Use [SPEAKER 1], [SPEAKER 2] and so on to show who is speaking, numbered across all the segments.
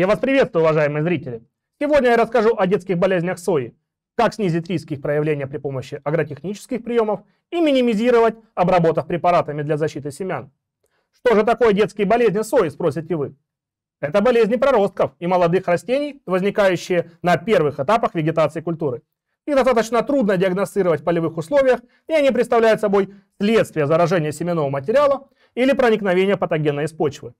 [SPEAKER 1] Я вас приветствую, уважаемые зрители! Сегодня я расскажу о детских болезнях сои, как снизить риски их проявления при помощи агротехнических приемов и минимизировать, обработав препаратами для защиты семян. Что же такое детские болезни сои, спросите вы? Это болезни проростков и молодых растений, возникающие на первых этапах вегетации культуры. Их достаточно трудно диагностировать в полевых условиях, и они представляют собой следствие заражения семенного материала или проникновения патогена из почвы.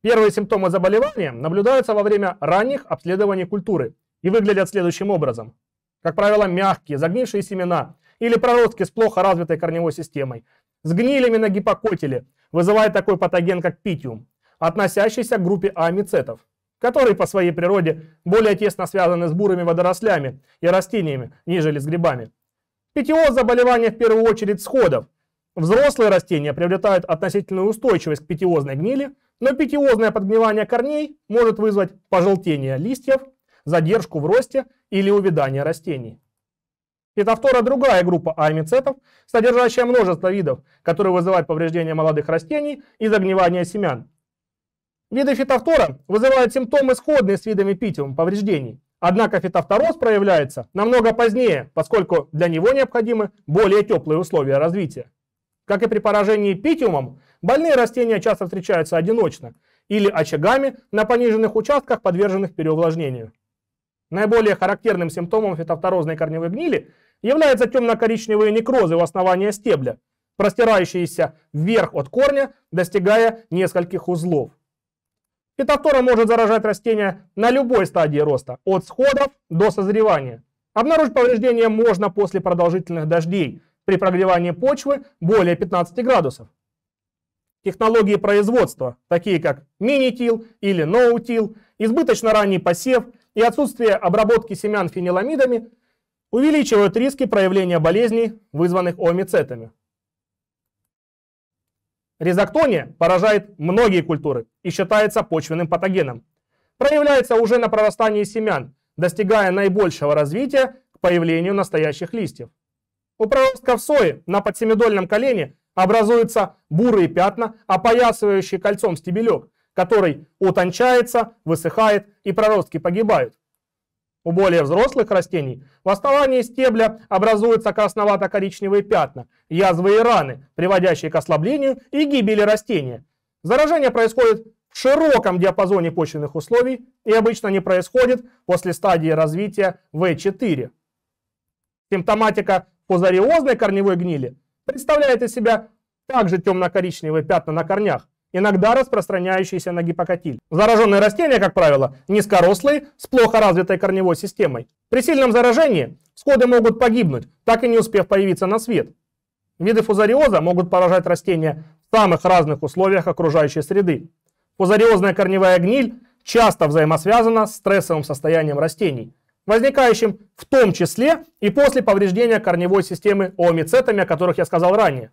[SPEAKER 1] Первые симптомы заболевания наблюдаются во время ранних обследований культуры и выглядят следующим образом. Как правило, мягкие, загнившие семена или проростки с плохо развитой корневой системой, с гнилями на гипокотиле, вызывает такой патоген, как питиум, относящийся к группе амицетов, которые по своей природе более тесно связаны с бурыми водорослями и растениями, нежели с грибами. Питиоз заболевания в первую очередь сходов. Взрослые растения приобретают относительную устойчивость к питиозной гнили, но питиозное подгнивание корней может вызвать пожелтение листьев, задержку в росте или увядание растений. Фитофтора – другая группа амицетов, содержащая множество видов, которые вызывают повреждение молодых растений и загнивание семян. Виды фитофтора вызывают симптомы, сходные с видами питиум повреждений. Однако фитофтороз проявляется намного позднее, поскольку для него необходимы более теплые условия развития. Как и при поражении питиумом, Больные растения часто встречаются одиночно или очагами на пониженных участках, подверженных переувлажнению. Наиболее характерным симптомом фитофторозной корневой гнили являются темно-коричневые некрозы у основания стебля, простирающиеся вверх от корня, достигая нескольких узлов. Фитофтора может заражать растения на любой стадии роста, от сходов до созревания. Обнаружить повреждения можно после продолжительных дождей при прогревании почвы более 15 градусов технологии производства, такие как мини-тил или ноутил, избыточно ранний посев и отсутствие обработки семян фениламидами увеличивают риски проявления болезней, вызванных омицетами. Ризоктония поражает многие культуры и считается почвенным патогеном. Проявляется уже на прорастании семян, достигая наибольшего развития к появлению настоящих листьев. У проростков сои на подсемидольном колене образуются бурые пятна, опоясывающие кольцом стебелек, который утончается, высыхает и проростки погибают. У более взрослых растений в основании стебля образуются красновато-коричневые пятна, язвы и раны, приводящие к ослаблению и гибели растения. Заражение происходит в широком диапазоне почвенных условий и обычно не происходит после стадии развития В4. Симптоматика пузариозной корневой гнили – представляет из себя также темно-коричневые пятна на корнях, иногда распространяющиеся на гипокатиль. Зараженные растения, как правило, низкорослые, с плохо развитой корневой системой. При сильном заражении сходы могут погибнуть, так и не успев появиться на свет. Виды фузариоза могут поражать растения в самых разных условиях окружающей среды. Фузариозная корневая гниль часто взаимосвязана с стрессовым состоянием растений, возникающим в том числе и после повреждения корневой системы омицетами, о которых я сказал ранее.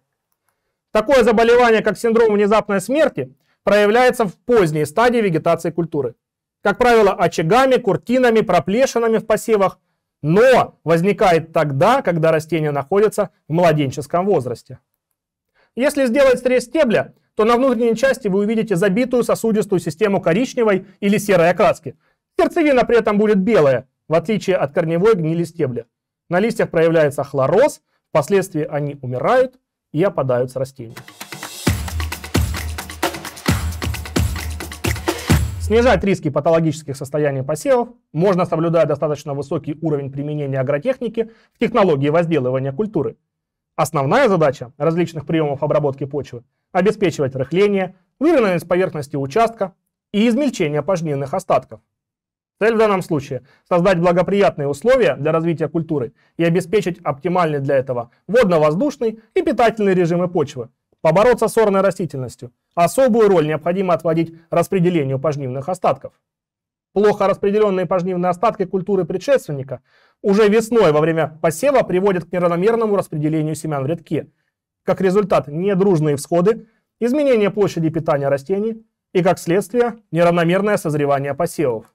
[SPEAKER 1] Такое заболевание, как синдром внезапной смерти, проявляется в поздней стадии вегетации культуры. Как правило, очагами, куртинами, проплешинами в посевах, но возникает тогда, когда растение находится в младенческом возрасте. Если сделать срез стебля, то на внутренней части вы увидите забитую сосудистую систему коричневой или серой окраски. Сердцевина при этом будет белая, в отличие от корневой гнили стебля. На листьях проявляется хлороз, впоследствии они умирают и опадают с растений. Снижать риски патологических состояний посевов можно, соблюдая достаточно высокий уровень применения агротехники в технологии возделывания культуры. Основная задача различных приемов обработки почвы – обеспечивать рыхление, выровненность поверхности участка и измельчение пожнивных остатков – Цель в данном случае – создать благоприятные условия для развития культуры и обеспечить оптимальный для этого водно-воздушный и питательный режимы почвы, побороться с орной растительностью. Особую роль необходимо отводить распределению пожнивных остатков. Плохо распределенные пожнивные остатки культуры предшественника уже весной во время посева приводят к неравномерному распределению семян в редке. Как результат, недружные всходы, изменение площади питания растений и, как следствие, неравномерное созревание посевов.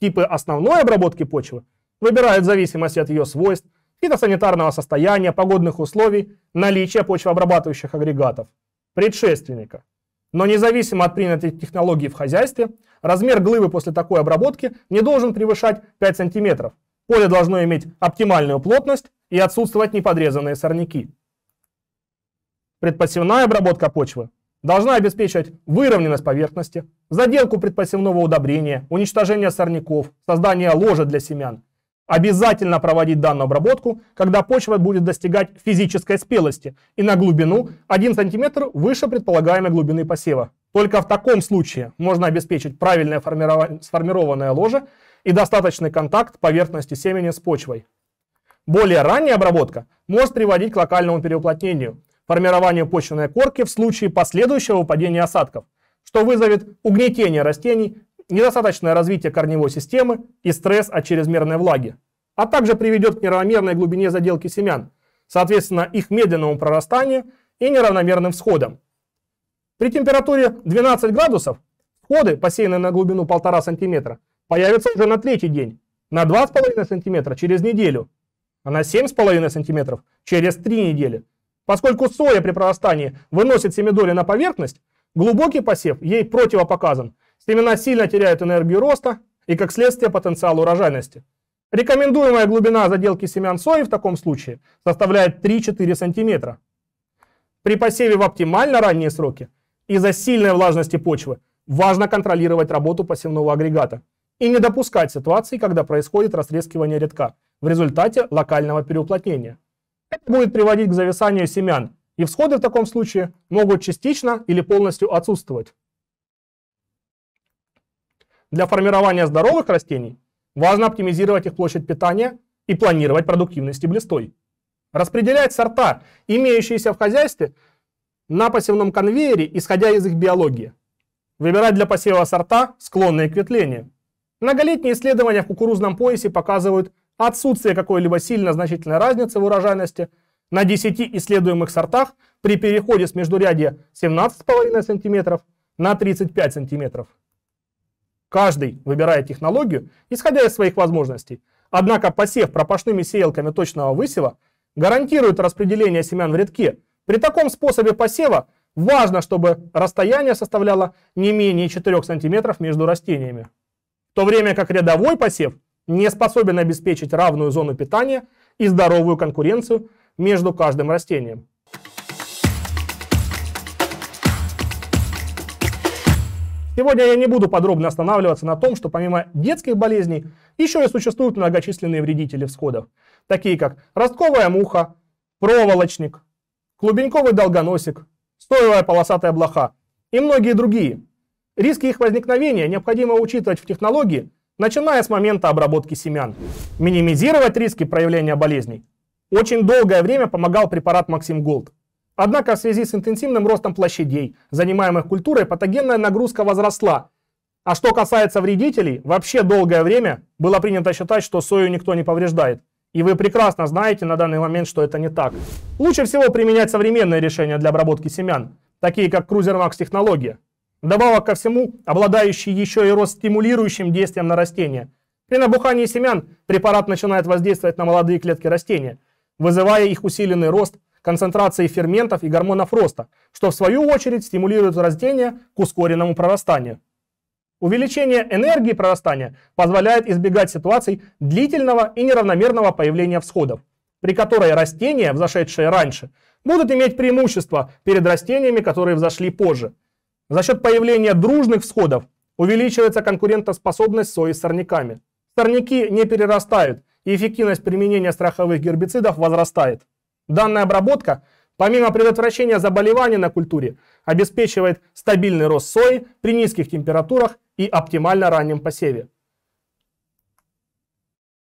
[SPEAKER 1] Типы основной обработки почвы выбирают в зависимости от ее свойств, фитосанитарного состояния, погодных условий, наличия почвообрабатывающих агрегатов, предшественника. Но независимо от принятой технологии в хозяйстве, размер глыбы после такой обработки не должен превышать 5 см. Поле должно иметь оптимальную плотность и отсутствовать неподрезанные сорняки. Предпосевная обработка почвы должна обеспечивать выровненность поверхности, заделку предпосевного удобрения, уничтожение сорняков, создание ложа для семян. Обязательно проводить данную обработку, когда почва будет достигать физической спелости и на глубину 1 см выше предполагаемой глубины посева. Только в таком случае можно обеспечить правильное сформированное ложе и достаточный контакт поверхности семени с почвой. Более ранняя обработка может приводить к локальному переуплотнению, формированию почвенной корки в случае последующего выпадения осадков – что вызовет угнетение растений, недостаточное развитие корневой системы и стресс от чрезмерной влаги, а также приведет к неравномерной глубине заделки семян, соответственно их медленному прорастанию и неравномерным всходам. При температуре 12 градусов входы, посеянные на глубину 1,5 см, появятся уже на третий день, на 2,5 см через неделю, а на 7,5 см через 3 недели. Поскольку соя при прорастании выносит семидоли на поверхность, Глубокий посев ей противопоказан. Семена сильно теряют энергию роста и, как следствие, потенциал урожайности. Рекомендуемая глубина заделки семян сои в таком случае составляет 3-4 см. При посеве в оптимально ранние сроки из-за сильной влажности почвы важно контролировать работу посевного агрегата и не допускать ситуации, когда происходит растрескивание редка в результате локального переуплотнения. Это будет приводить к зависанию семян и всходы в таком случае могут частично или полностью отсутствовать. Для формирования здоровых растений важно оптимизировать их площадь питания и планировать продуктивность стеблестой. Распределять сорта, имеющиеся в хозяйстве, на посевном конвейере, исходя из их биологии. Выбирать для посева сорта, склонные к ветлению. Многолетние исследования в кукурузном поясе показывают отсутствие какой-либо сильно значительной разницы в урожайности – на 10 исследуемых сортах при переходе с междурядья 17,5 см на 35 см. Каждый выбирает технологию, исходя из своих возможностей. Однако посев пропашными сеялками точного высева гарантирует распределение семян в редке. При таком способе посева важно, чтобы расстояние составляло не менее 4 см между растениями. В то время как рядовой посев не способен обеспечить равную зону питания и здоровую конкуренцию между каждым растением. Сегодня я не буду подробно останавливаться на том, что помимо детских болезней еще и существуют многочисленные вредители всходов, такие как ростковая муха, проволочник, клубеньковый долгоносик, стоевая полосатая блоха и многие другие. Риски их возникновения необходимо учитывать в технологии, начиная с момента обработки семян. Минимизировать риски проявления болезней очень долгое время помогал препарат Максим Голд. Однако в связи с интенсивным ростом площадей, занимаемых культурой, патогенная нагрузка возросла. А что касается вредителей, вообще долгое время было принято считать, что сою никто не повреждает. И вы прекрасно знаете на данный момент, что это не так. Лучше всего применять современные решения для обработки семян, такие как CruiserMax технология. Добавок ко всему, обладающий еще и стимулирующим действием на растения. При набухании семян препарат начинает воздействовать на молодые клетки растения, вызывая их усиленный рост концентрации ферментов и гормонов роста, что в свою очередь стимулирует растения к ускоренному прорастанию. Увеличение энергии прорастания позволяет избегать ситуаций длительного и неравномерного появления всходов, при которой растения, взошедшие раньше, будут иметь преимущество перед растениями, которые взошли позже. За счет появления дружных всходов увеличивается конкурентоспособность сои с сорняками. Сорняки не перерастают, и эффективность применения страховых гербицидов возрастает. Данная обработка, помимо предотвращения заболеваний на культуре, обеспечивает стабильный рост сои при низких температурах и оптимально раннем посеве.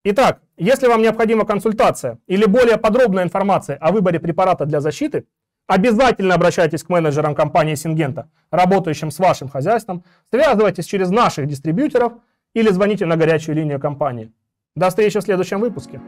[SPEAKER 1] Итак, если вам необходима консультация или более подробная информация о выборе препарата для защиты, обязательно обращайтесь к менеджерам компании Сингента, работающим с вашим хозяйством, связывайтесь через наших дистрибьюторов или звоните на горячую линию компании. До встречи в следующем выпуске.